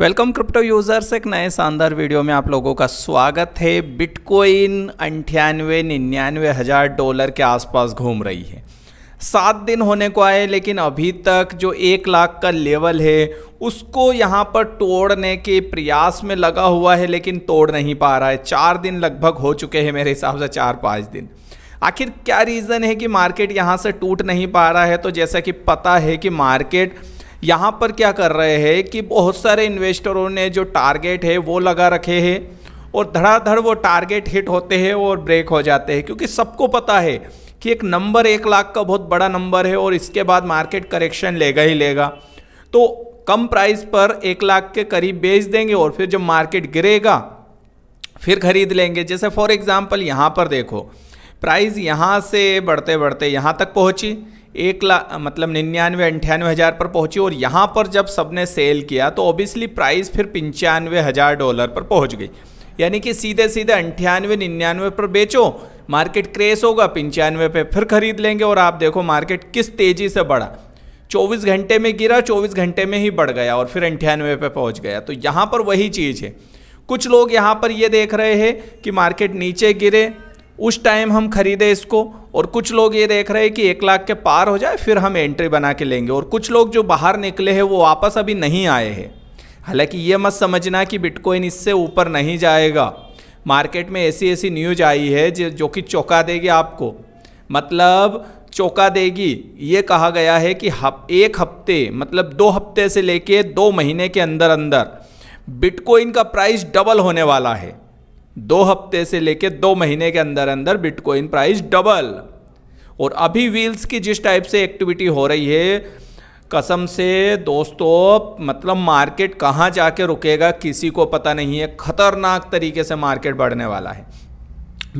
welcome crypto users एक नए शानदार वीडियो में आप लोगों का स्वागत है बिटकॉइन अंठानवे निन्यानवे हज़ार डॉलर के आसपास घूम रही है सात दिन होने को आए लेकिन अभी तक जो एक लाख का लेवल है उसको यहाँ पर तोड़ने के प्रयास में लगा हुआ है लेकिन तोड़ नहीं पा रहा है चार दिन लगभग हो चुके हैं मेरे हिसाब से चार पाँच दिन आखिर क्या रीज़न है कि मार्केट यहाँ से टूट नहीं पा रहा है तो जैसा कि पता है कि मार्केट यहाँ पर क्या कर रहे हैं कि बहुत सारे इन्वेस्टरों ने जो टारगेट है वो लगा रखे हैं और धड़ाधड़ वो टारगेट हिट होते हैं और ब्रेक हो जाते हैं क्योंकि सबको पता है कि एक नंबर एक लाख का बहुत बड़ा नंबर है और इसके बाद मार्केट करेक्शन लेगा ही लेगा तो कम प्राइस पर एक लाख के करीब बेच देंगे और फिर जब मार्केट गिरेगा फिर खरीद लेंगे जैसे फॉर एग्ज़ाम्पल यहाँ पर देखो प्राइस यहाँ से बढ़ते बढ़ते यहाँ तक पहुँची एक लाख मतलब निन्यानवे अंठानवे हज़ार पर पहुंची और यहाँ पर जब सबने सेल किया तो ऑब्वियसली प्राइस फिर पंचानवे हज़ार डॉलर पर पहुंच गई यानी कि सीधे सीधे अंठानवे निन्यानवे पर बेचो मार्केट क्रेस होगा पंचानवे पे फिर खरीद लेंगे और आप देखो मार्केट किस तेज़ी से बढ़ा 24 घंटे में गिरा 24 घंटे में ही बढ़ गया और फिर अंठानवे पे पहुंच गया तो यहाँ पर वही चीज़ है कुछ लोग यहाँ पर ये देख रहे हैं कि मार्केट नीचे गिरे उस टाइम हम खरीदे इसको और कुछ लोग ये देख रहे हैं कि एक लाख के पार हो जाए फिर हम एंट्री बना के लेंगे और कुछ लोग जो बाहर निकले हैं वो वापस अभी नहीं आए हैं हालांकि ये मत समझना कि बिटकॉइन इससे ऊपर नहीं जाएगा मार्केट में ऐसी ऐसी न्यूज आई है जो जो कि चौंका देगी आपको मतलब चौंका देगी ये कहा गया है कि हप, एक हफ्ते मतलब दो हफ्ते से लेके दो महीने के अंदर अंदर बिटकॉइन का प्राइस डबल होने वाला है दो हफ्ते से लेकर दो महीने के अंदर अंदर बिटकॉइन प्राइस डबल और अभी व्हील्स की जिस टाइप से एक्टिविटी हो रही है कसम से दोस्तों मतलब मार्केट कहाँ जाके रुकेगा किसी को पता नहीं है ख़तरनाक तरीके से मार्केट बढ़ने वाला है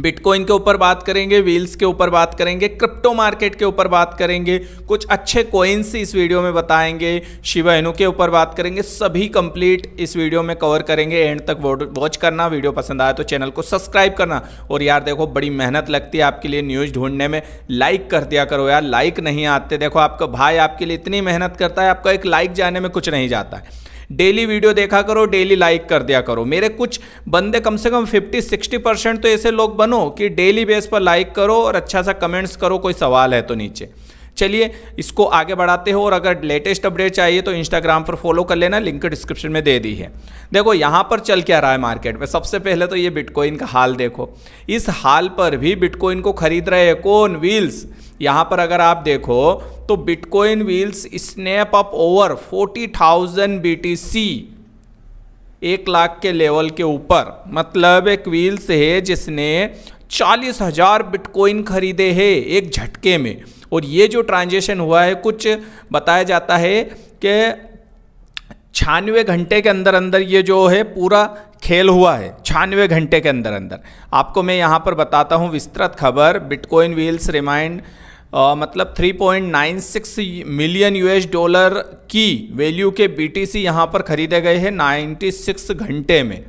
बिटकॉइन के ऊपर बात करेंगे व्हील्स के ऊपर बात करेंगे क्रिप्टो मार्केट के ऊपर बात करेंगे कुछ अच्छे कोइंस इस वीडियो में बताएंगे शिवा एनु के ऊपर बात करेंगे सभी कंप्लीट इस वीडियो में कवर करेंगे एंड तक वॉच करना वीडियो पसंद आए तो चैनल को सब्सक्राइब करना और यार देखो बड़ी मेहनत लगती है आपके लिए न्यूज़ ढूंढने में लाइक कर दिया करो यार लाइक नहीं आते देखो आपका भाई आपके लिए इतनी मेहनत करता है आपका एक लाइक जाने में कुछ नहीं जाता है डेली वीडियो देखा करो डेली लाइक कर दिया करो मेरे कुछ बंदे कम से कम 50 60 परसेंट तो ऐसे लोग बनो कि डेली बेस पर लाइक करो और अच्छा सा कमेंट्स करो कोई सवाल है तो नीचे चलिए इसको आगे बढ़ाते हो और अगर लेटेस्ट अपडेट चाहिए तो इंस्टाग्राम पर फॉलो कर लेना लिंक डिस्क्रिप्शन में दे दी है देखो यहाँ पर चल क्या रहा है मार्केट में सबसे पहले तो ये बिटकॉइन का हाल देखो इस हाल पर भी बिटकॉइन को खरीद रहे हैं कौन व्हील्स यहाँ पर अगर आप देखो तो bitcoin whales snap up over forty thousand B T C एक लाख के लेवल के ऊपर मतलब एक व्हील्स है जिसने चालीस हज़ार बिटकॉइन खरीदे है एक झटके में और ये जो ट्रांजेक्शन हुआ है कुछ बताया जाता है कि छियानवे घंटे के अंदर अंदर ये जो है पूरा खेल हुआ है छियानवे घंटे के अंदर अंदर आपको मैं यहाँ पर बताता हूँ विस्तृत खबर बिटकॉइन व्हील्स रिमाइंड मतलब 3.96 मिलियन यूएस डॉलर की वैल्यू के बीटीसी यहाँ पर खरीदे गए हैं 96 घंटे में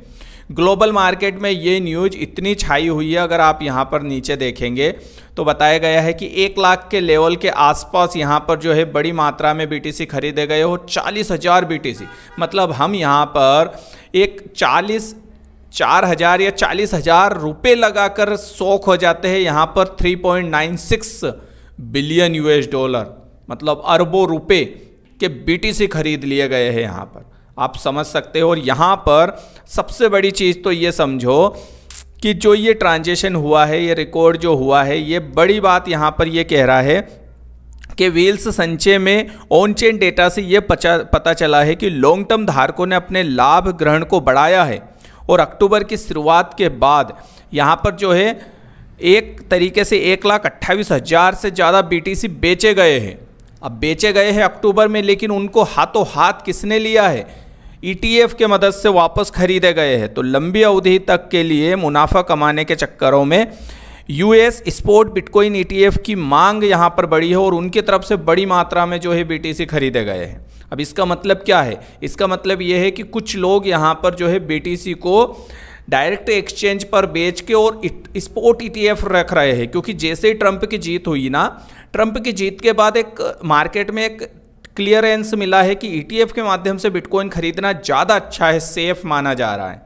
ग्लोबल मार्केट में ये न्यूज इतनी छाई हुई है अगर आप यहाँ पर नीचे देखेंगे तो बताया गया है कि एक लाख के लेवल के आसपास यहाँ पर जो है बड़ी मात्रा में बीटीसी खरीदे गए हो चालीस हजार बीटीसी मतलब हम यहाँ पर एक चालीस चार हज़ार या चालीस हज़ार रुपये लगाकर शौक हो जाते हैं यहाँ पर three point nine six billion US dollar मतलब अरबों रुपये के बीटीसी खरीद लिए गए हैं यहाँ पर आप समझ सकते हो और यहाँ पर सबसे बड़ी चीज़ तो ये समझो कि जो ये ट्रांजेक्शन हुआ है ये रिकॉर्ड जो हुआ है ये बड़ी बात यहाँ पर ये कह रहा है कि व्हील्स संचय में ऑन चेन डेटा से ये पचा, पता चला है कि लॉन्ग टर्म धारकों ने अपने लाभ ग्रहण को बढ़ाया है और अक्टूबर की शुरुआत के बाद यहाँ पर जो है एक तरीके से एक लाख अट्ठाईस हज़ार से ज़्यादा बीटीसी बेचे गए हैं अब बेचे गए हैं अक्टूबर में लेकिन उनको हाथों हाथ किसने लिया है ईटीएफ e के मदद से वापस खरीदे गए हैं तो लंबी अवधि तक के लिए मुनाफा कमाने के चक्करों में यूएस स्पोर्ट बिटकॉइन ईटीएफ की मांग यहाँ पर बड़ी है और उनकी तरफ से बड़ी मात्रा में जो है बीटीसी खरीदे गए हैं अब इसका मतलब क्या है इसका मतलब ये है कि कुछ लोग यहाँ पर जो है बीटीसी को डायरेक्ट एक्सचेंज पर बेच के और स्पोर्ट ईटीएफ e रख रहे हैं क्योंकि जैसे ही ट्रंप की जीत हुई ना ट्रंप की जीत के बाद एक मार्केट में एक क्लियरेंस मिला है कि ईटीएफ e के माध्यम से बिटकॉइन खरीदना ज़्यादा अच्छा है सेफ माना जा रहा है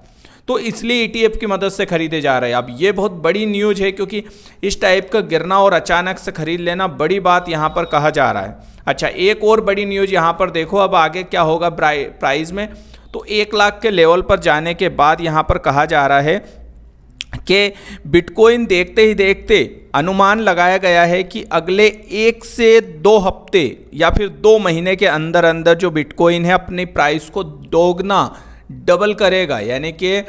तो इसलिए ईटीएफ e की मदद से खरीदे जा रहे हैं अब ये बहुत बड़ी न्यूज है क्योंकि इस टाइप का गिरना और अचानक से खरीद लेना बड़ी बात यहाँ पर कहा जा रहा है अच्छा एक और बड़ी न्यूज यहाँ पर देखो अब आगे क्या होगा प्राइज में तो एक लाख के लेवल पर जाने के बाद यहाँ पर कहा जा रहा है के बिटकॉइन देखते ही देखते अनुमान लगाया गया है कि अगले एक से दो हफ्ते या फिर दो महीने के अंदर अंदर जो बिटकॉइन है अपनी प्राइस को दोगुना डबल करेगा यानी कि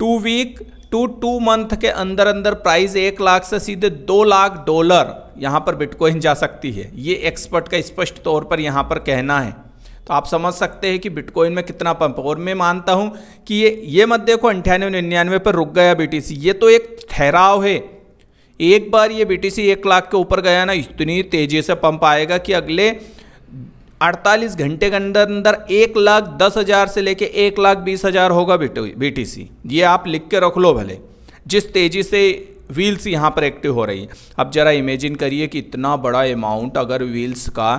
two week two two month के अंदर अंदर प्राइस एक लाख से सीधे दो लाख डॉलर यहाँ पर बिटकॉइन जा सकती है ये एक्सपर्ट का स्पष्ट तौर पर यहाँ पर कहना है तो आप समझ सकते हैं कि बिटकॉइन में कितना पंप और मैं मानता हूँ कि ये ये मत देखो अंठानवे निन्यानवे पर रुक गया बी ये तो एक ठहराव है एक बार ये बी एक लाख के ऊपर गया ना इतनी तेज़ी से पंप आएगा कि अगले 48 घंटे के अंदर अंदर एक लाख दस हज़ार से लेके एक लाख बीस हज़ार होगा बी ये आप लिख के रख लो भले जिस तेज़ी से व्हील्स यहाँ पर एक्टिव हो रही है अब ज़रा इमेजिन करिए कि इतना बड़ा अमाउंट अगर व्हील्स का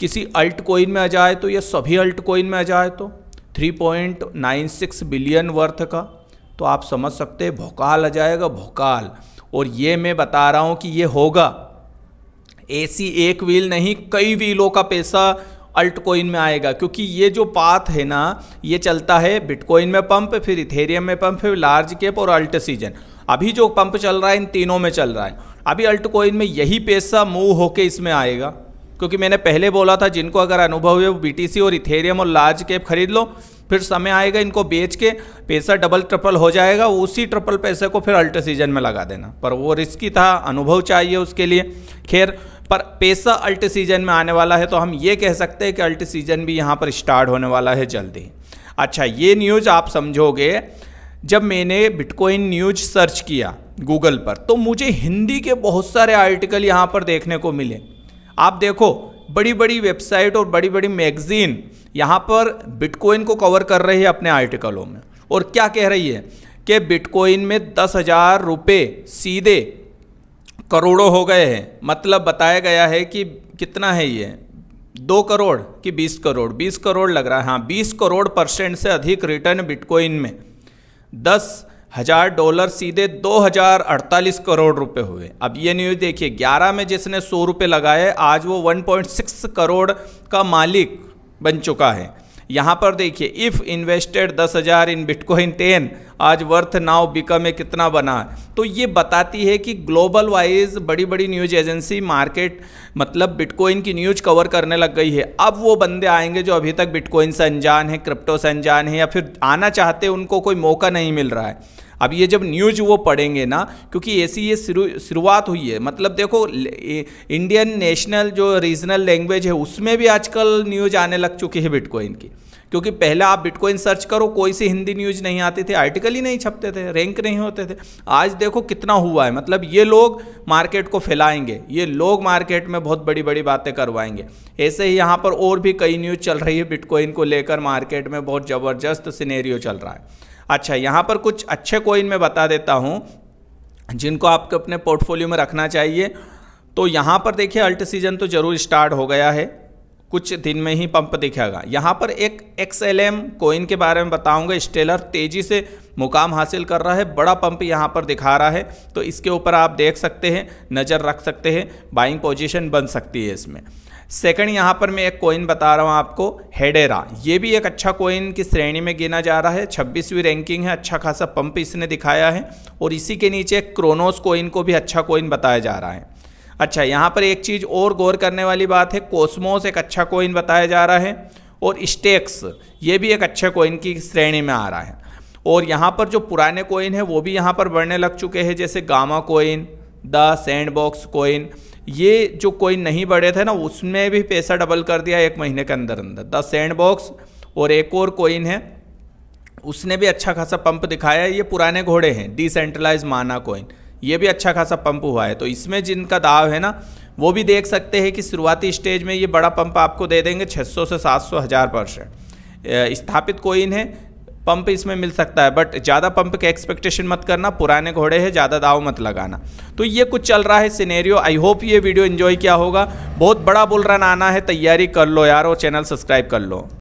किसी अल्ट कोइन में आ जाए तो या सभी अल्ट कोइन में आ जाए तो 3.96 बिलियन वर्थ का तो आप समझ सकते हैं भोकाल आ जाएगा भोकाल और ये मैं बता रहा हूँ कि ये होगा ऐसी एक व्हील नहीं कई व्हीलों का पैसा अल्ट कोइन में आएगा क्योंकि ये जो पाथ है ना ये चलता है बिटकॉइन में पंप फिर इथेरियम में पंप फिर लार्ज कैप और अल्ट सीजन अभी जो पंप चल रहा है इन तीनों में चल रहा है अभी अल्ट कोइन में यही पैसा मूव होके इसमें आएगा क्योंकि मैंने पहले बोला था जिनको अगर अनुभव है वो बी और इथेरियम और लार्ज कैप खरीद लो फिर समय आएगा इनको बेच के पैसा डबल ट्रिपल हो जाएगा उसी ट्रिपल पैसे को फिर अल्ट सीजन में लगा देना पर वो रिस्की था अनुभव चाहिए उसके लिए खैर पर पैसा अल्ट सीजन में आने वाला है तो हम ये कह सकते हैं कि अल्ट सीजन भी यहाँ पर स्टार्ट होने वाला है जल्दी अच्छा ये न्यूज़ आप समझोगे जब मैंने बिटकॉइन न्यूज सर्च किया गूगल पर तो मुझे हिंदी के बहुत सारे आर्टिकल यहाँ पर देखने को मिले आप देखो बड़ी बड़ी वेबसाइट और बड़ी बड़ी मैगजीन यहाँ पर बिटकॉइन को कवर कर रही है अपने आर्टिकलों में और क्या कह रही है कि बिटकॉइन में दस हज़ार रुपये सीधे करोड़ों हो गए हैं मतलब बताया गया है कि कितना है ये दो करोड़ कि बीस करोड़ बीस करोड़ लग रहा है हाँ बीस करोड़ परसेंट से अधिक रिटर्न बिटकॉइन में दस हज़ार डॉलर सीधे दो हज़ार अड़तालीस करोड़ रुपए हुए अब ये न्यूज़ देखिए ग्यारह में जिसने सौ रुपये लगाए आज वो वन पॉइंट सिक्स करोड़ का मालिक बन चुका है यहाँ पर देखिए इफ़ इन्वेस्टेड दस हज़ार इन बिटकॉइन टेन आज वर्थ नाउ बिकम में कितना बना तो ये बताती है कि ग्लोबल वाइज बड़ी बड़ी न्यूज एजेंसी मार्केट मतलब बिटकॉइन की न्यूज कवर करने लग गई है अब वो बंदे आएंगे जो अभी तक बिटकॉइन से अनजान है क्रिप्टो से अनजान है या फिर आना चाहते उनको कोई मौका नहीं मिल रहा है अब ये जब न्यूज वो पढ़ेंगे ना क्योंकि ऐसी ये शुरुआत हुई है मतलब देखो इंडियन नेशनल जो रीजनल लैंग्वेज है उसमें भी आजकल न्यूज आने लग चुकी है बिटकॉइन की क्योंकि पहले आप बिटकॉइन सर्च करो कोई सी हिंदी न्यूज नहीं आती थी आर्टिकल ही नहीं छपते थे रैंक नहीं होते थे आज देखो कितना हुआ है मतलब ये लोग मार्केट को फैलाएंगे ये लोग मार्केट में बहुत बड़ी बड़ी बातें करवाएंगे ऐसे ही यहाँ पर और भी कई न्यूज़ चल रही है बिटकॉइन को लेकर मार्केट में बहुत ज़बरदस्त सिनेरियो चल रहा है अच्छा यहाँ पर कुछ अच्छे कोइन में बता देता हूँ जिनको आपको अपने पोर्टफोलियो में रखना चाहिए तो यहाँ पर देखिए अल्ट सीजन तो ज़रूर स्टार्ट हो गया है कुछ दिन में ही पंप दिखेगा यहाँ पर एक एक्स एल एम कोइन के बारे में बताऊंगा स्टेलर तेज़ी से मुकाम हासिल कर रहा है बड़ा पंप यहाँ पर दिखा रहा है तो इसके ऊपर आप देख सकते हैं नज़र रख सकते हैं बाइंग पोजीशन बन सकती है इसमें सेकंड यहाँ पर मैं एक कोइन बता रहा हूँ आपको हेडेरा ये भी एक अच्छा कोइन की श्रेणी में गिना जा रहा है छब्बीसवीं रैंकिंग है अच्छा खासा पंप इसने दिखाया है और इसी के नीचे क्रोनोस कोइन को भी अच्छा कोइन बताया जा रहा है अच्छा यहाँ पर एक चीज़ और गौर करने वाली बात है कोस्मोस एक अच्छा कोइन बताया जा रहा है और स्टेक्स ये भी एक अच्छे कोइन की श्रेणी में आ रहा है और यहाँ पर जो पुराने कोइन है वो भी यहाँ पर बढ़ने लग चुके हैं जैसे gamma coin the sandbox coin ये जो कोइन नहीं बढ़े थे ना उसमें भी पैसा डबल कर दिया एक महीने के अंदर अंदर द सेंड बॉक्स और एक और कोइन है उसने भी अच्छा खासा पंप दिखाया है ये पुराने घोड़े हैं डिसेंट्रलाइज माना कोइन ये भी अच्छा खासा पंप हुआ है तो इसमें जिनका दाव है ना वो भी देख सकते हैं कि शुरुआती स्टेज में ये बड़ा पंप आपको दे देंगे 600 से 700 हज़ार परसेंट स्थापित कोइन है पंप इसमें मिल सकता है बट ज़्यादा पंप के एक्सपेक्टेशन मत करना पुराने घोड़े हैं ज़्यादा दाव मत लगाना तो ये कुछ चल रहा है सिनेरियो आई होप ये वीडियो इन्जॉय किया होगा बहुत बड़ा बुल रन आना है तैयारी कर लो यार और चैनल सब्सक्राइब कर लो